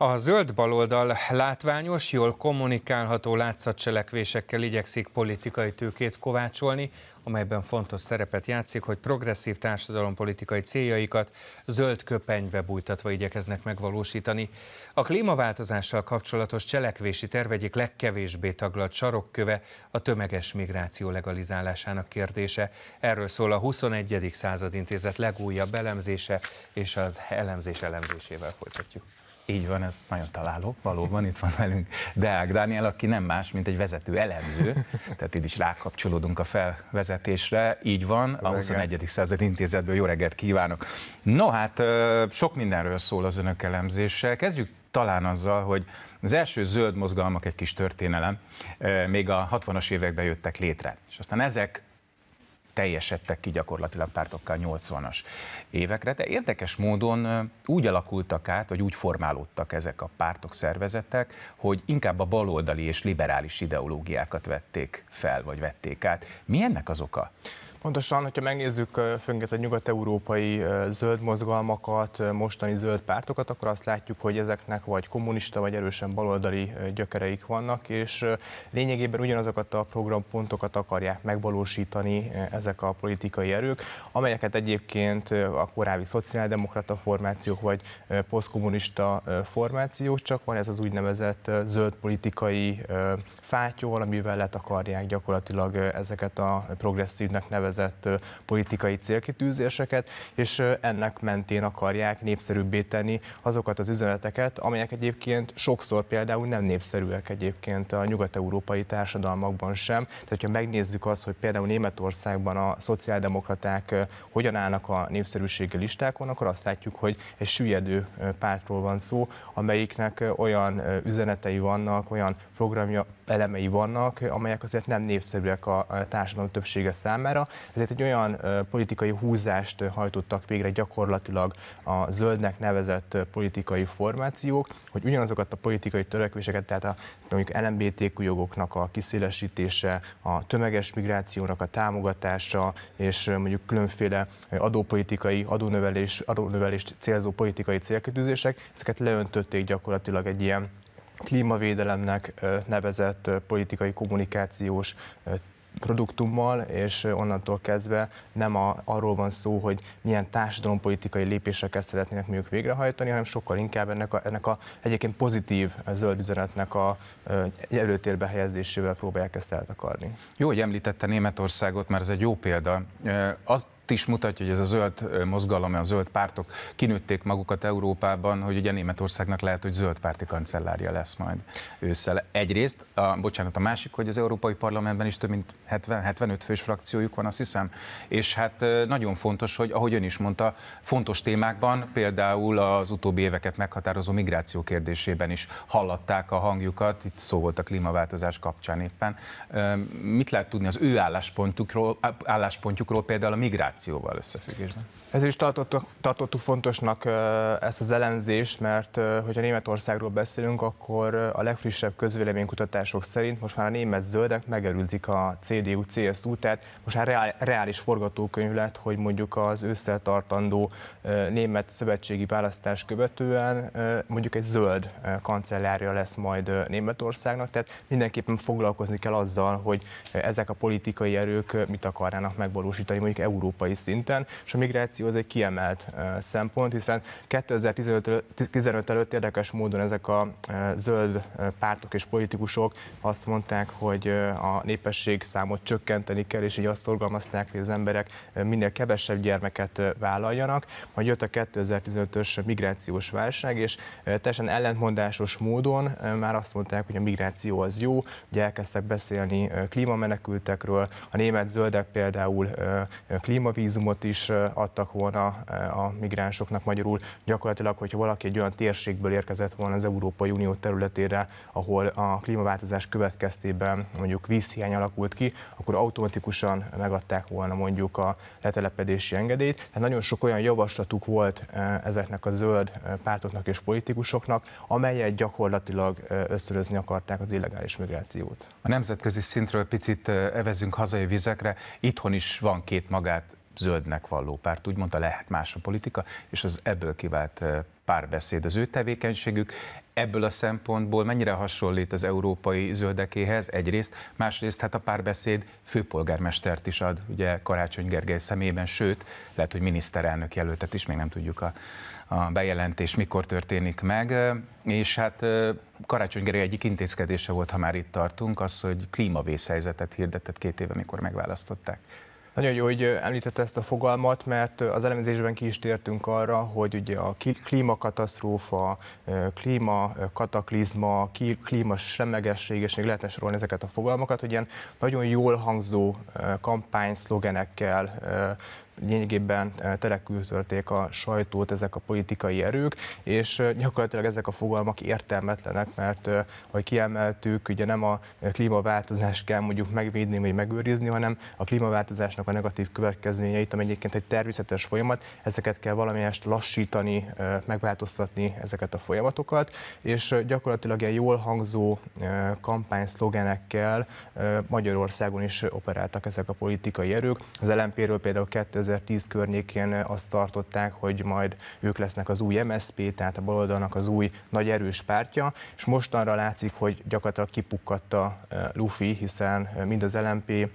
A zöld baloldal látványos, jól kommunikálható látszatcselekvésekkel igyekszik politikai tőkét kovácsolni, amelyben fontos szerepet játszik, hogy progresszív társadalompolitikai céljaikat zöld köpenybe bújtatva igyekeznek megvalósítani. A klímaváltozással kapcsolatos cselekvési terv egyik legkevésbé taglalt sarokköve a tömeges migráció legalizálásának kérdése. Erről szól a 21. század intézet legújabb elemzése, és az elemzés elemzésével folytatjuk. Így van, ez nagyon találó, valóban itt van velünk Deák Dániel, aki nem más, mint egy vezető elemző, tehát itt is rákapcsolódunk a felvezetésre, így van, a 21. század intézetből jó reggelt kívánok. No hát, sok mindenről szól az önök elemzése, kezdjük talán azzal, hogy az első zöld mozgalmak egy kis történelem, még a 60-as években jöttek létre, és aztán ezek teljesedtek ki gyakorlatilag pártokkal 80-as évekre, de érdekes módon úgy alakultak át, vagy úgy formálódtak ezek a pártok, szervezetek, hogy inkább a baloldali és liberális ideológiákat vették fel, vagy vették át. Mi ennek az oka? Pontosan, hogyha megnézzük főnként a nyugat-európai zöld mozgalmakat, mostani zöld pártokat, akkor azt látjuk, hogy ezeknek vagy kommunista, vagy erősen baloldali gyökereik vannak, és lényegében ugyanazokat a programpontokat akarják megvalósítani ezek a politikai erők, amelyeket egyébként a korábbi szociáldemokrata formációk, vagy posztkommunista formációk, csak van ez az úgynevezett zöld politikai fátyol, amivel letakarják gyakorlatilag ezeket a progresszívnek nevezett tervezett politikai célkitűzéseket, és ennek mentén akarják népszerűbbé tenni azokat az üzeneteket, amelyek egyébként sokszor például nem népszerűek egyébként a nyugat-európai társadalmakban sem. Tehát, hogyha megnézzük azt, hogy például Németországban a szociáldemokraták hogyan állnak a népszerűségi listákon, akkor azt látjuk, hogy egy süllyedő pártról van szó, amelyiknek olyan üzenetei vannak, olyan programja elemei vannak, amelyek azért nem népszerűek a társadalom többsége számára, ezért egy olyan politikai húzást hajtottak végre gyakorlatilag a zöldnek nevezett politikai formációk, hogy ugyanazokat a politikai törekvéseket, tehát a mondjuk LMBTQ jogoknak a kiszélesítése, a tömeges migrációnak a támogatása, és mondjuk különféle adópolitikai, adónövelés, adónövelést célzó politikai célkötőzések, ezeket leöntötték gyakorlatilag egy ilyen klímavédelemnek nevezett politikai kommunikációs produktummal, és onnantól kezdve nem a, arról van szó, hogy milyen társadalompolitikai lépéseket szeretnének mondjuk végrehajtani, hanem sokkal inkább ennek a, ennek a egyébként pozitív zöld üzenetnek a előtérbe helyezésével próbálják ezt eltakarni. Jó, hogy említette Németországot, mert ez egy jó példa. Azt is mutatja, hogy ez a zöld mozgalom, a zöld pártok kinőtték magukat Európában, hogy ugye Németországnak lehet, hogy zöld párti kancellárja lesz majd ősszel. Egyrészt, a, bocsánat, a másik, hogy az Európai Parlamentben is több mint 70-75 fős frakciójuk van, azt hiszem. És hát nagyon fontos, hogy ahogy ön is mondta, fontos témákban, például az utóbbi éveket meghatározó migráció kérdésében is hallatták a hangjukat, itt szó volt a klímaváltozás kapcsán éppen. Mit lehet tudni az ő álláspontjukról, álláspontjukról például a migráció migrációval összefüggésben? Ezért is tartottuk, tartottuk fontosnak ezt az elemzést, mert hogyha Németországról beszélünk, akkor a legfrissebb közvéleménykutatások szerint most már a német zöldek megerülzik a CDU-CSU, tehát most már reális forgatókönyv lett, hogy mondjuk az ősszel tartandó német szövetségi választás követően mondjuk egy zöld kancellárja lesz majd Németországnak, tehát mindenképpen foglalkozni kell azzal, hogy ezek a politikai erők mit akarnának megvalósítani mondjuk európai európai szinten, és a migráció az egy kiemelt szempont, hiszen 2015 előtt érdekes módon ezek a zöld pártok és politikusok azt mondták, hogy a népesség számot csökkenteni kell, és így azt szorgalmazták, hogy az emberek minél kevesebb gyermeket vállaljanak. Majd jött a 2015-ös migrációs válság, és teljesen ellentmondásos módon már azt mondták, hogy a migráció az jó, ugye elkezdtek beszélni klímamenekültekről, a német zöldek például klíma vízumot is adtak volna a migránsoknak magyarul. Gyakorlatilag, hogyha valaki egy olyan térségből érkezett volna az Európai Unió területére, ahol a klímaváltozás következtében mondjuk vízhiány alakult ki, akkor automatikusan megadták volna mondjuk a letelepedési engedélyt. Tehát nagyon sok olyan javaslatuk volt ezeknek a zöld pártoknak és politikusoknak, amelyet gyakorlatilag összörözni akarták az illegális migrációt. A nemzetközi szintről picit evezünk hazai vizekre. Itthon is van két magát zöldnek valló párt, úgy mondta, lehet más a politika, és az ebből kivált párbeszéd az ő tevékenységük. Ebből a szempontból mennyire hasonlít az európai zöldekéhez egyrészt, másrészt hát a párbeszéd főpolgármestert is ad, ugye Karácsony Gergely személyében, sőt, lehet, hogy miniszterelnök jelöltet is, még nem tudjuk a, a bejelentés mikor történik meg, és hát Karácsony Gergely egyik intézkedése volt, ha már itt tartunk, az, hogy klímavészhelyzetet hirdetett két éve, mikor megválasztották. Nagyon jó, hogy említette ezt a fogalmat, mert az elemzésben ki is tértünk arra, hogy ugye a klímakatasztrófa, klímakataklizma, klímasemlegesség, és még lehetne sorolni ezeket a fogalmakat, hogy ilyen nagyon jól hangzó szlogenekkel lényegében eh, telekültölték a sajtót ezek a politikai erők, és eh, gyakorlatilag ezek a fogalmak értelmetlenek, mert eh, ahogy kiemeltük, ugye nem a klímaváltozást kell mondjuk megvédni vagy megőrizni, hanem a klímaváltozásnak a negatív következményeit, ami egyébként egy természetes folyamat, ezeket kell valamilyen lassítani, megváltoztatni ezeket a folyamatokat, és gyakorlatilag ilyen jól hangzó szlogenekkel Magyarországon is operáltak ezek a politikai erők. Az LMP-ről például 2000 2010 környékén azt tartották, hogy majd ők lesznek az új MSZP, tehát a baloldalnak az új nagy erős pártja, és mostanra látszik, hogy gyakorlatilag kipukkadt a e, Luffy, hiszen e, mind az LMP,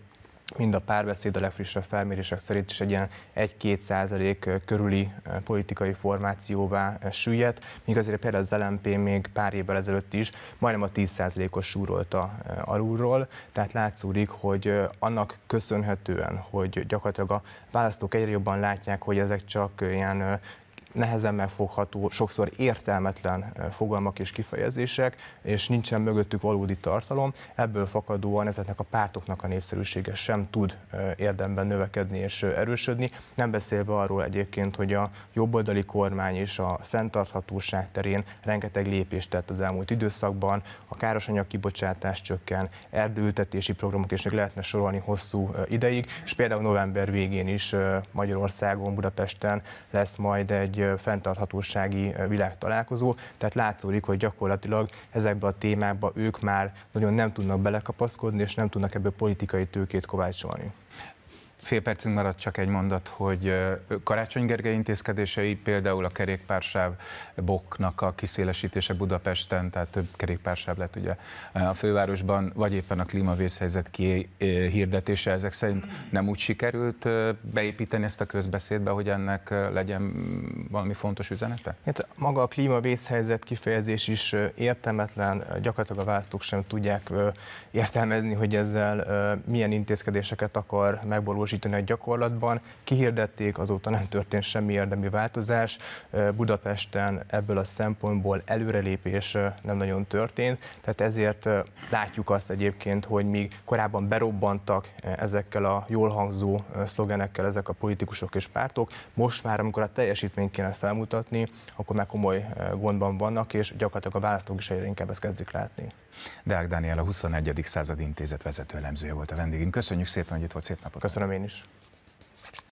mind a párbeszéd a legfrissebb felmérések szerint is egy ilyen 1-2 százalék körüli politikai formációvá süllyedt, míg azért például az LMP még pár évvel ezelőtt is majdnem a 10 százalékos súrolta alulról, tehát látszódik, hogy annak köszönhetően, hogy gyakorlatilag a választók egyre jobban látják, hogy ezek csak ilyen nehezen megfogható, sokszor értelmetlen fogalmak és kifejezések, és nincsen mögöttük valódi tartalom. Ebből fakadóan ezeknek a pártoknak a népszerűsége sem tud érdemben növekedni és erősödni. Nem beszélve arról egyébként, hogy a jobboldali kormány és a fenntarthatóság terén rengeteg lépést tett az elmúlt időszakban, a károsanyag kibocsátás csökken, erdőültetési programok, és még lehetne sorolni hosszú ideig, és például november végén is Magyarországon, Budapesten lesz majd egy egy fenntarthatósági világtalálkozó, tehát látszódik, hogy gyakorlatilag ezekbe a témákba ők már nagyon nem tudnak belekapaszkodni, és nem tudnak ebből politikai tőkét kovácsolni. Fél percünk maradt csak egy mondat, hogy Karácsony Gergely intézkedései, például a kerékpársáv boknak a kiszélesítése Budapesten, tehát több kerékpársáv lett ugye a fővárosban, vagy éppen a klímavészhelyzet kihirdetése, ezek szerint nem úgy sikerült beépíteni ezt a közbeszédbe, hogy ennek legyen valami fontos üzenete? Hát maga a klímavészhelyzet kifejezés is értelmetlen, gyakorlatilag a választók sem tudják értelmezni, hogy ezzel milyen intézkedéseket akar megvalósítani megvalósítani a gyakorlatban. Kihirdették, azóta nem történt semmi érdemi változás. Budapesten ebből a szempontból előrelépés nem nagyon történt, tehát ezért látjuk azt egyébként, hogy míg korábban berobbantak ezekkel a jól hangzó szlogenekkel ezek a politikusok és pártok, most már, amikor a teljesítményt kéne felmutatni, akkor már komoly gondban vannak, és gyakorlatilag a választók is egyre inkább ezt kezdik látni. Deák Dániel a 21. század intézet vezető elemzője volt a vendégünk. Köszönjük szépen, hogy itt volt, szép napot! Köszönöm menos.